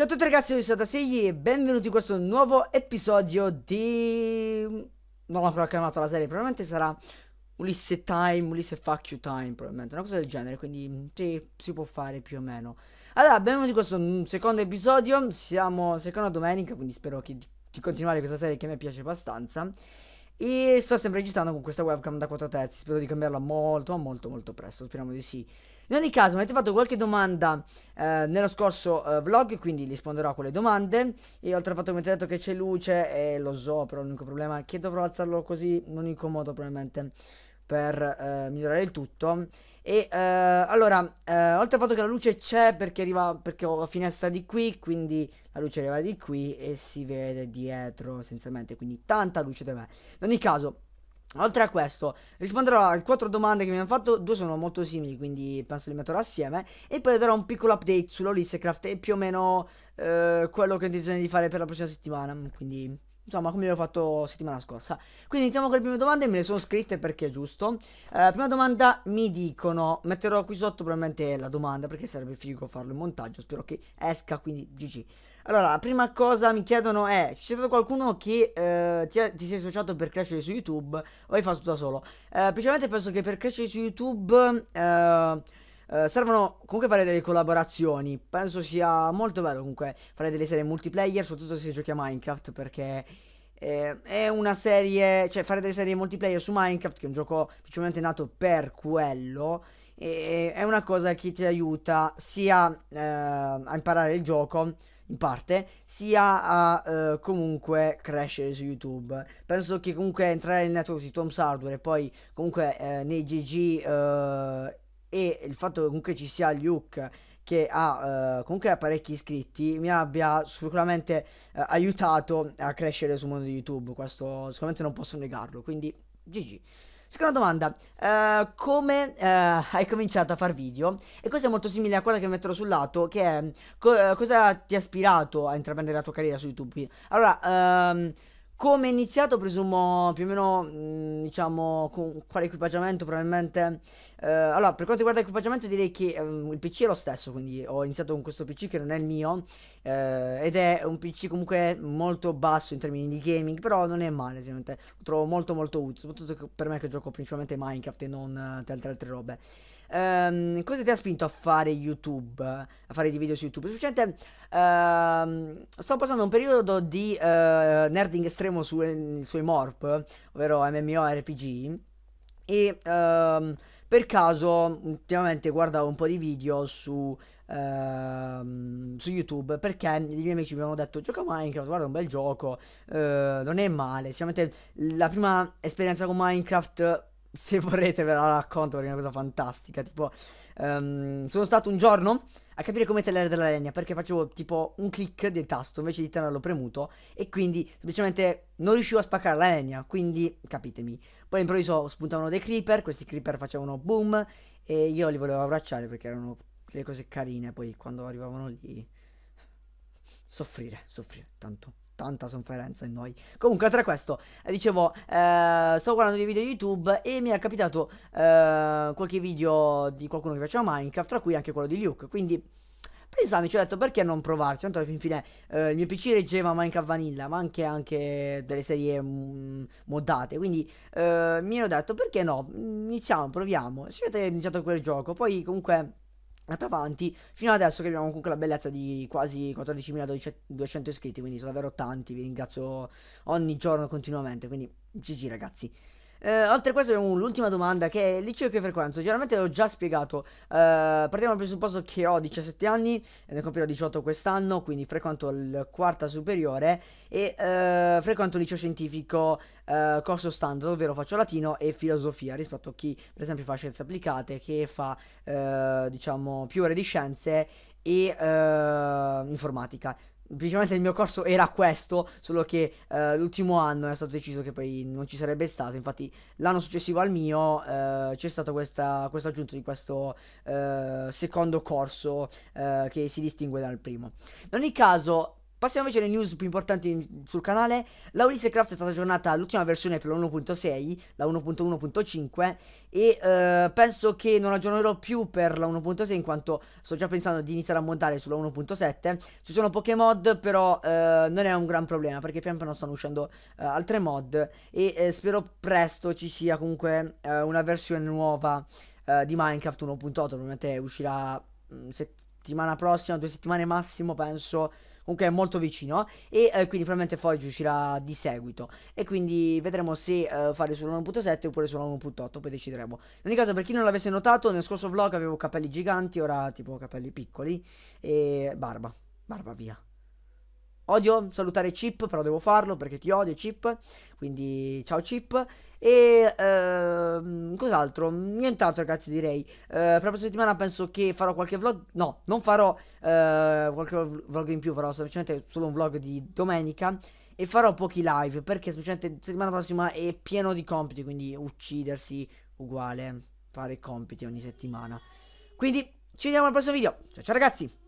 Ciao a tutti ragazzi, io sono Tasegli e benvenuti in questo nuovo episodio di... Non ho ancora chiamato la serie, probabilmente sarà Ulisse Time, Ulisse Fuck You Time, probabilmente, una cosa del genere, quindi mm, sì, si può fare più o meno. Allora, benvenuti in questo secondo episodio, siamo seconda domenica, quindi spero che, di continuare questa serie che a me piace abbastanza. E sto sempre registrando con questa webcam da 4 terzi, spero di cambiarla molto, molto, molto presto, speriamo di sì. In ogni caso, mi avete fatto qualche domanda eh, nello scorso eh, vlog, quindi risponderò a quelle domande. E oltre al fatto che mi avete detto che c'è luce, eh, lo so, però l'unico problema è che dovrò alzarlo così, non incomodo probabilmente per eh, migliorare il tutto. E eh, allora, eh, oltre al fatto che la luce c'è perché arriva, perché ho la finestra di qui, quindi la luce arriva di qui e si vede dietro essenzialmente, quindi tanta luce da me. In ogni caso, Oltre a questo, risponderò a quattro domande che mi hanno fatto, due sono molto simili, quindi penso li metterò assieme, e poi darò un piccolo update sull'Olissecraft e più o meno eh, quello che ho intenzione di fare per la prossima settimana, quindi insomma come l'ho fatto settimana scorsa. Quindi iniziamo con le prime domande, me le sono scritte perché è giusto. Eh, prima domanda mi dicono, metterò qui sotto probabilmente la domanda perché sarebbe figo farlo in montaggio, spero che esca, quindi GG. Allora, la prima cosa mi chiedono è: c'è stato qualcuno che eh, ti, ti, sei associato per crescere su YouTube o hai fatto da solo? Eh, principalmente penso che per crescere su YouTube eh, eh servono comunque fare delle collaborazioni. Penso sia molto bello comunque fare delle serie multiplayer, soprattutto se giochi a Minecraft perché eh, è una serie, cioè fare delle serie multiplayer su Minecraft, che è un gioco principalmente nato per quello, e, è una cosa che ti aiuta sia eh, a imparare il gioco, in parte, sia a uh, comunque crescere su YouTube. Penso che comunque entrare nel network di Tom's Hardware e poi comunque uh, nei GG eh, e il fatto che comunque ci sia Luke che ha comunque parecchi iscritti mi abbia sicuramente aiutato a crescere sul mondo di YouTube. Questo sicuramente non posso negarlo, quindi GG. Seconda domanda, uh, come uh, hai cominciato a fare video? E questo è molto simile a quella che metterò sul lato, che è co eh, cosa ti ha ispirato a intraprendere la tua carriera su YouTube? Allora, um, come è iniziato, presumo più o meno, mm, diciamo, con quale equipaggiamento probabilmente... Eh, allora, per quanto riguarda l'equipaggiamento direi che ehm, il PC è lo stesso, quindi ho iniziato con questo PC che non è il mio, eh, ed è un PC comunque molto basso in termini di gaming, però non è male, ovviamente, lo trovo molto molto utile, soprattutto per me che gioco principalmente Minecraft e non eh, altre, altre robe ehm, cosa ti ha spinto a fare YouTube? A fare dei video su YouTube? Semplicemente ehm, sto passando un periodo di eh, nerding estremo sui MORP, ovvero MMORPG, e ehm, per caso ultimamente guardavo un po' di video su... Uh, su YouTube perché i miei amici mi hanno detto gioca Minecraft, guarda un bel gioco, uh, non è male, sicuramente la prima esperienza con Minecraft se vorrete ve la racconto perché è una cosa fantastica. Tipo, um, sono stato un giorno a capire come tagliare della legna perché facevo tipo un click del tasto invece di tenerlo premuto e quindi semplicemente non riuscivo a spaccare la legna. Quindi capitemi. Poi improvviso spuntavano dei creeper, questi creeper facevano boom e io li volevo abbracciare perché erano delle cose carine. Poi quando arrivavano lì, soffrire, soffrire tanto tanta sofferenza in noi. Comunque, tra questo, eh, dicevo, eh, sto guardando dei video YouTube e mi è capitato eh, qualche video di qualcuno che faceva Minecraft, tra cui anche quello di Luke. Quindi, pensandoci, ho detto perché non provarci? Tanto alla fine eh, il mio PC reggeva Minecraft Vanilla, ma anche, anche delle serie mm, moddate. Quindi eh, mi ero detto perché no? Iniziamo, proviamo. Se avete iniziato quel gioco, poi comunque avanti fino adesso che abbiamo comunque la bellezza di quasi 14.200 iscritti quindi sono davvero tanti vi ringrazio ogni giorno continuamente quindi GG ragazzi eh, oltre a questo abbiamo l'ultima domanda che è il liceo che frequenzo. Generalmente l'ho già spiegato. Eh, partiamo dal presupposto che ho 17 anni e ne compirò 18 quest'anno, quindi frequento il quarta superiore e eh, frequento il liceo scientifico eh, corso standard, ovvero faccio latino e filosofia rispetto a chi per esempio fa scienze applicate, che fa eh, diciamo più ore di scienze e uh, informatica. Principalmente il mio corso era questo, solo che uh, l'ultimo anno è stato deciso che poi non ci sarebbe stato, infatti l'anno successivo al mio uh, c'è stato questo aggiunto di questo secondo corso che si distingue dal primo. In ogni caso Passiamo invece alle news più importanti sul canale. La Ulysses Craft è stata aggiornata all'ultima versione per la 1.6, la 1.1.5 e eh, penso che non aggiornerò più per la 1.6 in quanto sto già pensando di iniziare a montare sulla 1.7. Ci sono poche mod però eh, non è un gran problema perché pian piano stanno uscendo eh, altre mod e eh, spero presto ci sia comunque eh, una versione nuova eh, di Minecraft 1.8, probabilmente uscirà mh, mm, settimana settimana prossima, due settimane massimo penso. Comunque è molto vicino e eh, quindi probabilmente Forge uscirà di seguito e quindi vedremo se eh, fare sulla 1.7 oppure sulla 1.8, poi decideremo. In ogni caso per chi non l'avesse notato nel scorso vlog avevo capelli giganti, ora tipo capelli piccoli e barba, barba via. Odio salutare Chip, però devo farlo perché ti odio Chip, quindi ciao Chip. E eh, cos'altro? Nient'altro ragazzi direi. Eh, uh, proprio settimana penso che farò qualche vlog. No, non farò uh, qualche vlog in più, farò semplicemente solo un vlog di domenica. E farò pochi live perché semplicemente settimana prossima è pieno di compiti, quindi uccidersi uguale fare compiti ogni settimana. Quindi ci vediamo al prossimo video. Ciao ciao ragazzi!